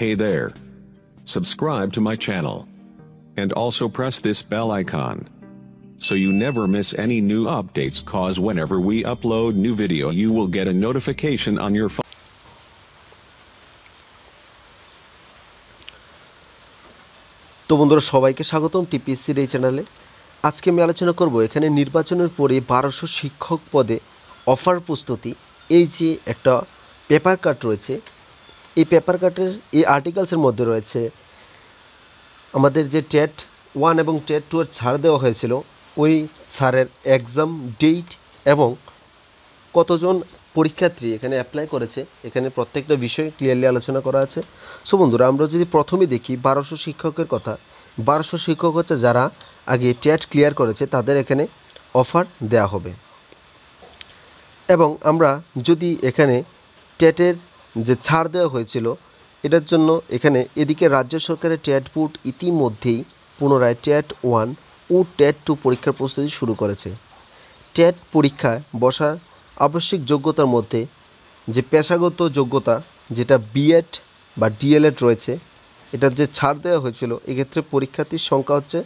Hey there. Subscribe to my channel. And also press this bell icon. So you never miss any new updates cause whenever we upload new video you will get a notification on your phone. তো বন্ধুরা সবাইকে স্বাগতম টিপিএসসির এই চ্যানেলে আজকে আমি আলোচনা করব এখানে নির্বাচনের পরে বারোশো শিক্ষক পদে অফার প্রস্তুতি এই যে একটা পেপার কাট রয়েছে এই পেপার কাটের এই আর্টিকেলসের মধ্যে রয়েছে আমাদের যে টেট ওয়ান এবং টেট টু এর ছাড় দেওয়া হয়েছিল ওই ছাড়ের এক্সাম ডেট এবং কতজন পরীক্ষার্থী এখানে অ্যাপ্লাই করেছে এখানে প্রত্যেকটা বিষয় ক্লিয়ারলি আলোচনা করা আছে সো বন্ধুরা আমরা যদি প্রথমে দেখি বারোশো শিক্ষকের কথা বারোশো শিক্ষক হচ্ছে যারা আগে টেট ক্লিয়ার করেছে তাদের এখানে অফার দেয়া হবে এবং আমরা যদি এখানে টেটের যে ছাড় দেওয়া হয়েছিল এটার জন্য এখানে এদিকে রাজ্য সরকারের ট্যাট বুট ইতিমধ্যেই পুনরায় ট্যাট ওয়ান ও ট্যাট টু পরীক্ষার প্রস্তুতি শুরু করেছে ট্যাট পরীক্ষায় বসার আবশ্যিক যোগ্যতার মধ্যে যে পেশাগত যোগ্যতা যেটা বিএড বা ডিএলএড রয়েছে এটার যে ছাড় দেওয়া হয়েছিল এক্ষেত্রে পরীক্ষার্থীর সংখ্যা হচ্ছে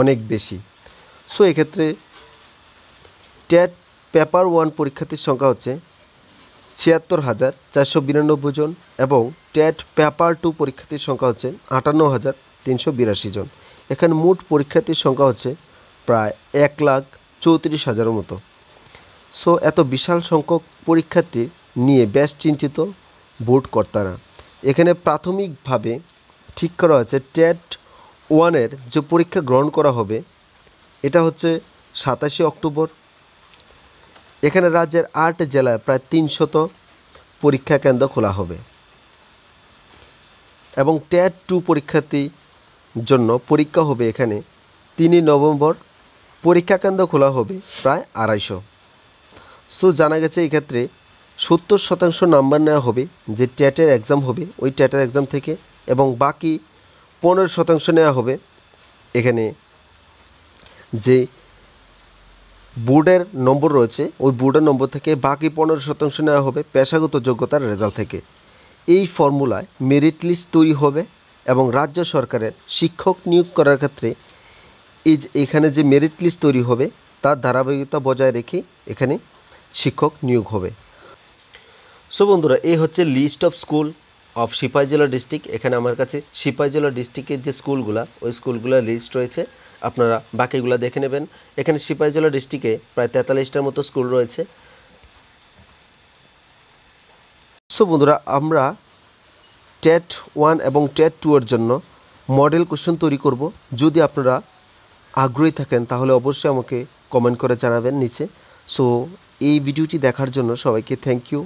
অনেক বেশি সো এক্ষেত্রে ট্যাট পেপার ওয়ান পরীক্ষার্থীর সংখ্যা হচ্ছে ছিয়াত্তর হাজার চারশো বিরানব্বই জন এবং ট্যাট পেপার টু পরীক্ষার্থীর সংখ্যা হচ্ছে আটান্ন হাজার তিনশো বিরাশি জন এখানে মোট পরীক্ষার্থীর সংখ্যা হচ্ছে প্রায় এক লাখ চৌত্রিশ হাজারের মতো সো এত বিশাল সংখ্যক পরীক্ষার্থী নিয়ে বেশ চিন্তিত বোর্ড কর্তারা এখানে প্রাথমিকভাবে ঠিক করা হয়েছে ট্যাট ওয়ানের যে পরীক্ষা গ্রহণ করা হবে এটা হচ্ছে সাতাশে অক্টোবর এখানে রাজ্যের আট জেলায় প্রায় তিনশত পরীক্ষা কেন্দ্র খোলা হবে এবং ট্যাট টু পরীক্ষার্থী জন্য পরীক্ষা হবে এখানে তিনই নভেম্বর পরীক্ষা কেন্দ্র খোলা হবে প্রায় আড়াইশো সো জানা গেছে এক্ষেত্রে সত্তর শতাংশ নাম্বার নেওয়া হবে যে ট্যাটের এক্সাম হবে ওই ট্যাটের এক্সাম থেকে এবং বাকি পনেরো শতাংশ নেওয়া হবে এখানে যে বোর্ডের নম্বর রয়েছে ওই বোর্ডের নম্বর থেকে বাকি পনেরো শতাংশ নেওয়া হবে পেশাগত যোগ্যতার রেজাল্ট থেকে এই ফর্মুলায় মেরিট লিস্ট তৈরি হবে এবং রাজ্য সরকারের শিক্ষক নিয়োগ করার ক্ষেত্রে এই এখানে যে মেরিট লিস্ট তৈরি হবে তার ধারাবাহিকতা বজায় রেখে এখানে শিক্ষক নিয়োগ হবে সো বন্ধুরা এই হচ্ছে লিস্ট অফ স্কুল অফ সিপাহী জেলা ডিস্ট্রিক্ট এখানে আমার কাছে সিপাহী জেলা ডিস্ট্রিক্টের যে স্কুলগুলা ওই স্কুলগুলোর লিস্ট রয়েছে আপনারা বাকিগুলো দেখে নেবেন এখানে সিপাহীজলা ডিস্ট্রিক্টে প্রায় তেতাল্লিশটার মতো স্কুল রয়েছে সো বন্ধুরা আমরা টেট ওয়ান এবং টেট টু এর জন্য মডেল কোশ্চেন তৈরি করব যদি আপনারা আগ্রহী থাকেন তাহলে অবশ্যই আমাকে কমেন্ট করে জানাবেন নিচে সো এই ভিডিওটি দেখার জন্য সবাইকে থ্যাংক ইউ